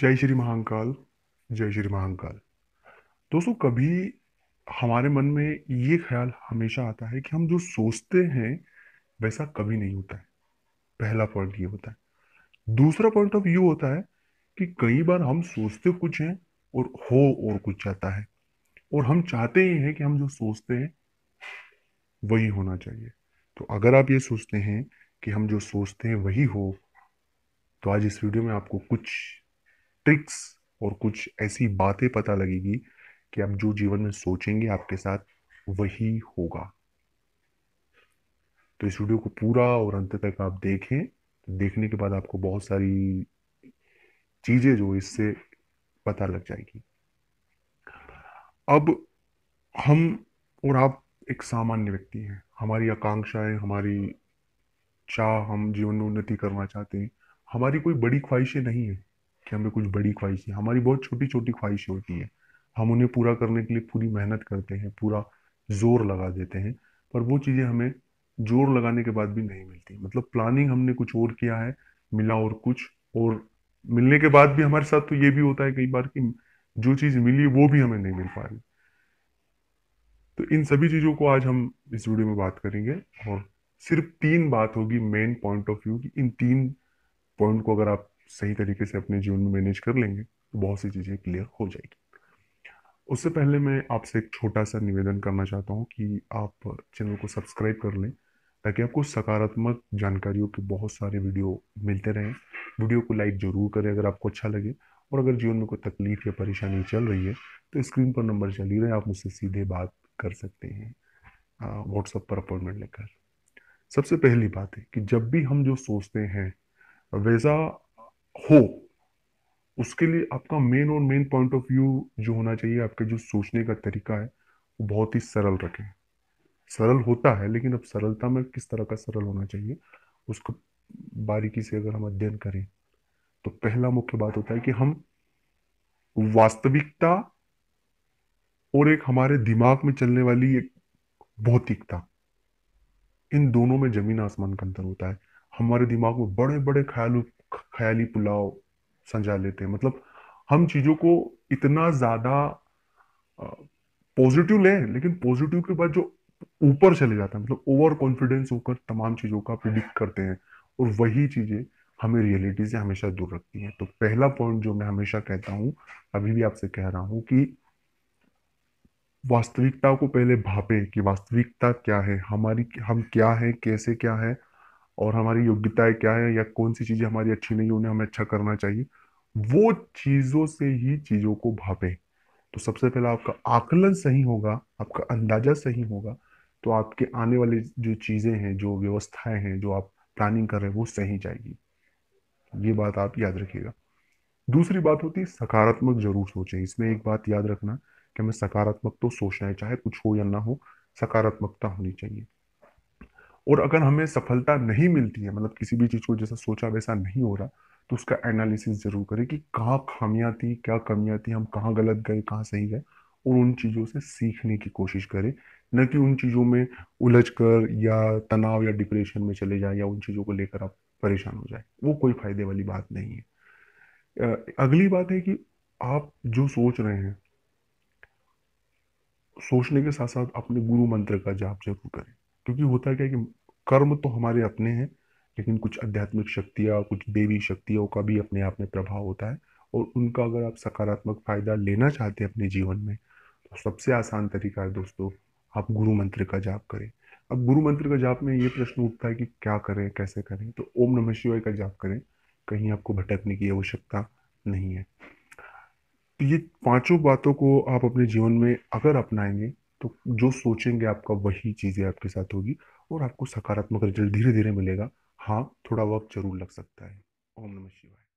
जय श्री महाकाल जय श्री महाकाल दोस्तों कभी हमारे मन में ये ख्याल हमेशा आता है कि हम जो सोचते हैं वैसा कभी नहीं होता है पहला पॉइंट ये होता है दूसरा पॉइंट ऑफ व्यू होता है कि कई बार हम सोचते कुछ हैं और हो और कुछ जाता है और हम चाहते ही हैं कि हम जो सोचते हैं वही होना चाहिए तो अगर आप ये सोचते हैं कि हम जो सोचते हैं वही हो तो आज इस वीडियो में आपको कुछ ट्रिक्स और कुछ ऐसी बातें पता लगेगी कि आप जो जीवन में सोचेंगे आपके साथ वही होगा तो इस वीडियो को पूरा और अंत तक आप देखें तो देखने के बाद आपको बहुत सारी चीज़ें जो इससे पता लग जाएगी अब हम और आप एक सामान्य व्यक्ति हैं हमारी आकांक्षाएं हमारी चाह हम जीवन में उन्नति करना चाहते हैं हमारी कोई बड़ी ख्वाहिशें नहीं है कि हमें कुछ बड़ी ख्वाहिशें हमारी बहुत छोटी छोटी ख्वाहिशें होती हैं हम उन्हें पूरा करने के लिए पूरी मेहनत करते हैं पूरा जोर लगा देते हैं पर वो चीज़ें हमें जोर लगाने के बाद भी नहीं मिलती मतलब प्लानिंग हमने कुछ और किया है मिला और कुछ और मिलने के बाद भी हमारे साथ तो ये भी होता है कई बार कि जो चीज़ मिली वो भी हमें नहीं मिल पा रही तो इन सभी चीज़ों को आज हम इस वीडियो में बात करेंगे और सिर्फ तीन बात होगी मेन पॉइंट ऑफ व्यू की इन तीन पॉइंट को अगर आप सही तरीके से अपने जीवन में मैनेज कर लेंगे तो बहुत सी चीज़ें क्लियर हो जाएगी उससे पहले मैं आपसे एक छोटा सा निवेदन करना चाहता हूँ कि आप चैनल को सब्सक्राइब कर लें ताकि आपको सकारात्मक जानकारियों के बहुत सारे वीडियो मिलते रहें वीडियो को लाइक ज़रूर करें अगर आपको अच्छा लगे और अगर जीवन में कोई तकलीफ या परेशानी चल रही है तो स्क्रीन पर नंबर चल ही रहे आप मुझसे सीधे बात कर सकते हैं व्हाट्सएप पर अपॉइंटमेंट लेकर सबसे पहली बात है कि जब भी हम जो सोचते हैं वैसा हो उसके लिए आपका मेन और मेन पॉइंट ऑफ व्यू जो होना चाहिए आपके जो सोचने का तरीका है वो बहुत ही सरल रखें सरल होता है लेकिन अब सरलता में किस तरह का सरल होना चाहिए उसको बारीकी से अगर हम अध्ययन करें तो पहला मुख्य बात होता है कि हम वास्तविकता और एक हमारे दिमाग में चलने वाली एक भौतिकता इन दोनों में जमीन आसमान का अंतर होता है हमारे दिमाग में बड़े बड़े ख्याल ख्याली पुलाव संजा लेते हैं मतलब हम चीज़ों को इतना ज़्यादा पॉजिटिव लें लेकिन पॉजिटिव के बाद जो ऊपर चले जाता है मतलब ओवर कॉन्फिडेंस होकर तमाम चीज़ों का प्रिडिक्ट करते हैं और वही चीज़ें हमें रियलिटी से हमेशा दूर रखती हैं तो पहला पॉइंट जो मैं हमेशा कहता हूं अभी भी आपसे कह रहा हूं कि वास्तविकता को पहले भापे कि वास्तविकता क्या है हमारी हम क्या है कैसे क्या है और हमारी योग्यताएं क्या है या कौन सी चीज़ें हमारी अच्छी नहीं उन्हें हमें अच्छा करना चाहिए वो चीज़ों से ही चीज़ों को भापें तो सबसे पहला आपका आकलन सही होगा आपका अंदाजा सही होगा तो आपके आने वाली जो चीज़ें हैं जो व्यवस्थाएं हैं जो आप प्लानिंग कर रहे हैं वो सही जाएगी ये बात आप याद रखिएगा दूसरी बात होती है सकारात्मक जरूर सोचें इसमें एक बात याद रखना कि हमें सकारात्मक तो सोचना है चाहे कुछ हो या ना हो सकारात्मकता होनी चाहिए और अगर हमें सफलता नहीं मिलती है मतलब किसी भी चीज़ को जैसा सोचा वैसा नहीं हो रहा तो उसका एनालिसिस ज़रूर करें कि कहाँ खामियाँ थी क्या कमियाँ थी हम कहाँ गलत गए कहाँ सही गए और उन चीज़ों से सीखने की कोशिश करें न कि उन चीज़ों में उलझ कर या तनाव या डिप्रेशन में चले जाए या उन चीज़ों को लेकर आप परेशान हो जाए वो कोई फायदे वाली बात नहीं है अगली बात है कि आप जो सोच रहे हैं सोचने के साथ साथ अपने गुरु मंत्र का जाप जरूर करें क्योंकि होता क्या है कि कर्म तो हमारे अपने हैं लेकिन कुछ आध्यात्मिक शक्तियाँ कुछ देवी शक्तियों का भी अपने आप में प्रभाव होता है और उनका अगर आप सकारात्मक फ़ायदा लेना चाहते हैं अपने जीवन में तो सबसे आसान तरीका है दोस्तों आप गुरु मंत्र का जाप करें अब गुरु मंत्र का जाप में ये प्रश्न उठता है कि क्या करें कैसे करें तो ओम नमः शिवाय का जाप करें कहीं आपको भटकने की आवश्यकता नहीं है तो ये पांचों बातों को आप अपने जीवन में अगर अपनाएंगे तो जो सोचेंगे आपका वही चीज़ें आपके साथ होगी और आपको सकारात्मक रिजल्ट धीरे धीरे मिलेगा हाँ थोड़ा वक्त जरूर लग सकता है ओम नमः शिवाय